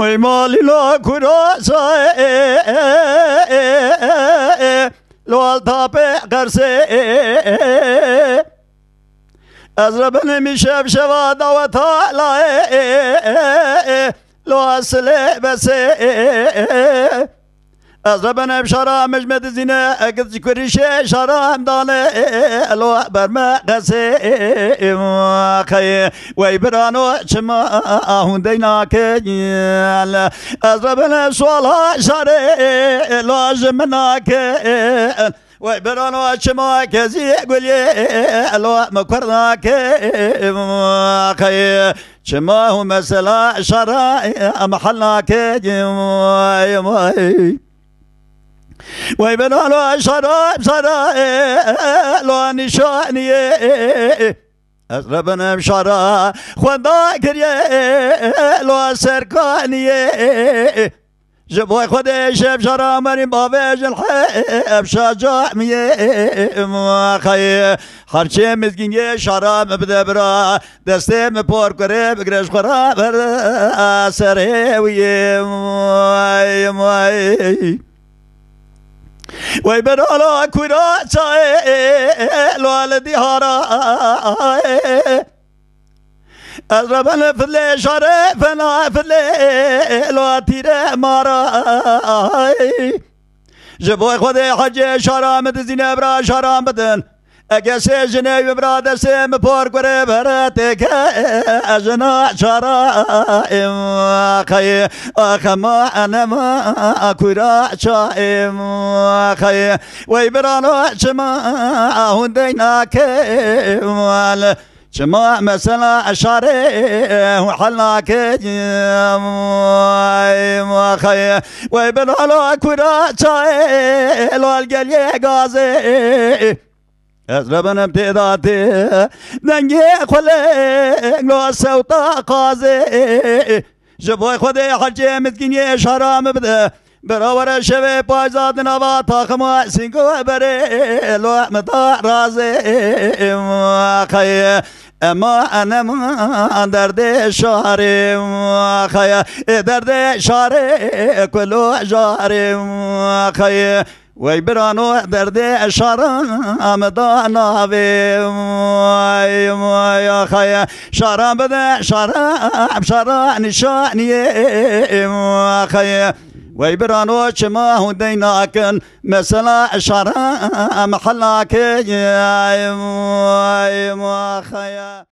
مالی لا کراسه لال تاپه قرسه از رب نمیشه شواد لو اصله أزربنا بشارة مجمد زنا أكد كل شيء شارة مدالة ألو برما قسي خي ويبرانو شما هون دينا كيال أزربنا سوالها شارة ألو جمنا كيال وبرانو شما كزي قولي ألو مكرنا كيال شما هم سلا شارة محلنا كيال وای به نالا شراب سرا لانی شانیه از ربنم شرا خدا کریه لو سرکانیه جبای خدیش بشرا مریم بابه جل بشا خب جامية ما خي خرشي مزقين شرا مبده برا دسته مپور کری بگرش خورا بر سری وی مای وای برا کورا چای لال دیهارا از ربن فله شاره فنا لو لاتیره مارا جبوی خود حج شارام دزینه برا شارام بدن اگسي جني براد سيم بور قري براتك اجنا شرائم خي اخما انا ما ام شائم خي ويبرانو شما هندينا كيم شما مثلا شاري وحلا كيم وخي ويبرانو كورا شائم لال القلي گازه از لبن داده دنگی لاس و تا قاضی جبوی خود حجی مدگینی شرام بده براور شب پایزاد نوا تاخما سینگو بره لو احمد رازی خیه اما انا درد شاری خیه درد شاری کلو شعر خیه وي برانو برده اشارا آمدان آوی وی وی خیا شارا بده شارا شارا نشانی خیا وي برانو چما هندی ناکن مثلا محلاك محلاکی وی وی خیا